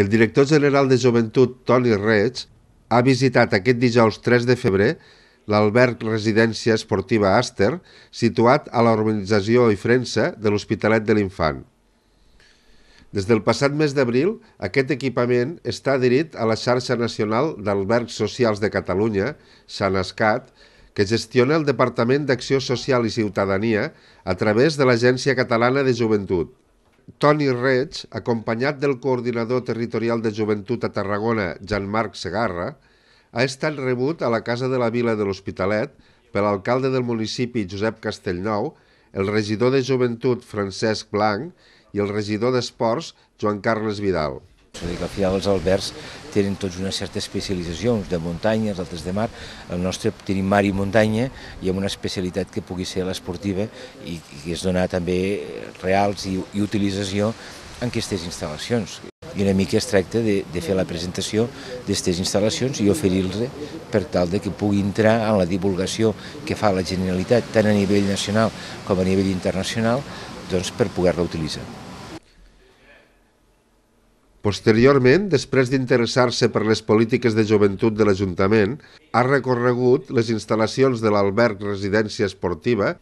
El director general de Joventut, Toni Reig, ha visitat aquest dijous 3 de febrer l'alberg residència esportiva Aster, situat a la urbanització i Frensa de l'Hospitalet de l'Infant. Des del passat mes d'abril, aquest equipament està adherit a la xarxa nacional d'albergs socials de Catalunya, Escat, que gestiona el Departament d'Acció Social i Ciutadania a través de l'Agència Catalana de Joventut. Toni Reig, acompanyat del coordinador territorial de Joventut a Tarragona, Jean-Marc Segarra, ha estat rebut a la Casa de la Vila de l'Hospitalet per l'alcalde del municipi, Josep Castellnou, el regidor de Joventut, Francesc Blanc, i el regidor d'Esports, Joan Carles Vidal. Vull dir que al final els albergs tenen tots una certa especialització, uns de muntanya, els altres de mar. El nostre tenim mar i muntanya i amb una especialitat que pugui ser l'esportiva i que és donar també reals i, i utilització en aquestes instal·lacions. I una mica es tracta de, de fer la presentació d'aquestes instal·lacions i oferir les per tal de que pugui entrar en la divulgació que fa la Generalitat tant a nivell nacional com a nivell internacional doncs, per poder-la utilitzar. Posteriorment, després d'interessar-se per les polítiques de joventut de l'Ajuntament, ha recorregut les instal·lacions de l'alberg Residència Esportiva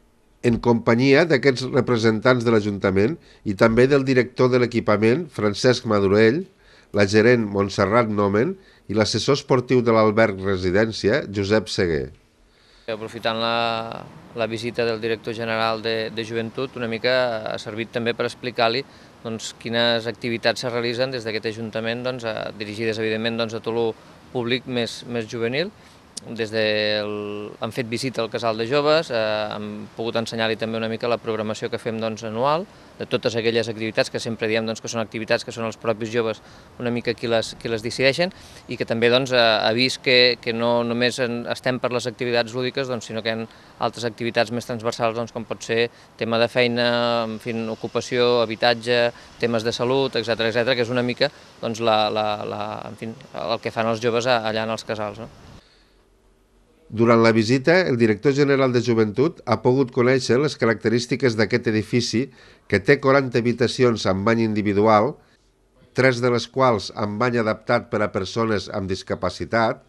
en companyia d'aquests representants de l'Ajuntament i també del director de l'equipament, Francesc Madurell, la gerent Montserrat Nomen i l'assessor esportiu de l'alberg Residència, Josep Seguer. Aprofitant la, la visita del director general de, de Joventut, una mica ha servit també per explicar-li doncs, quines activitats es realitzen des d'aquest Ajuntament, doncs, a, dirigides evidentment doncs, a tot el públic més, més juvenil, des el, han fet visita al casal de joves, eh, hem pogut ensenyar-li també una mica la programació que fem doncs, anual, de totes aquelles activitats que sempre diem doncs, que són activitats que són els propis joves una mica qui les, qui les decideixen i que també doncs, ha eh, vist que, que no només en, estem per les activitats lúdiques, doncs, sinó que hi ha altres activitats més transversals doncs, com pot ser tema de feina, en fi, ocupació, habitatge, temes de salut, etc etc que és una mica doncs, la, la, la, en fi, el que fan els joves allà en els casals. No? Durant la visita, el director general de Joventut ha pogut conèixer les característiques d'aquest edifici que té 40 habitacions amb bany individual, tres de les quals amb bany adaptat per a persones amb discapacitat,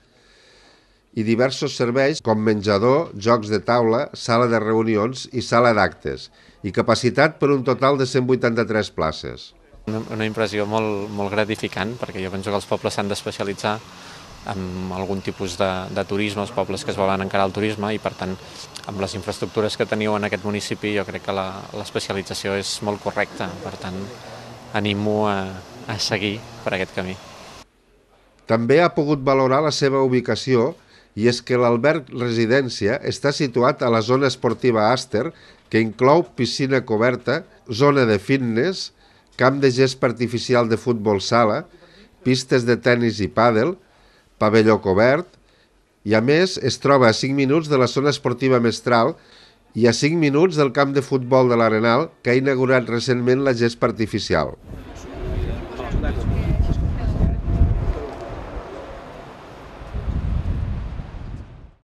i diversos serveis com menjador, jocs de taula, sala de reunions i sala d'actes, i capacitat per un total de 183 places. Una, una impressió molt, molt gratificant, perquè jo penso que els pobles s'han d'especialitzar amb algun tipus de, de turisme, els pobles que es volen encarar al turisme i per tant amb les infraestructures que teniu en aquest municipi jo crec que l'especialització és molt correcta, per tant animo a, a seguir per aquest camí. També ha pogut valorar la seva ubicació i és que l'alberg residència està situat a la zona esportiva Aster, que inclou piscina coberta, zona de fitness, camp de gest artificial de futbol sala, pistes de tennis i pàdel, pavelló cobert, i a més es troba a 5 minuts de la zona esportiva Mestral i a 5 minuts del camp de futbol de l'Arenal que ha inaugurat recentment la gespa artificial.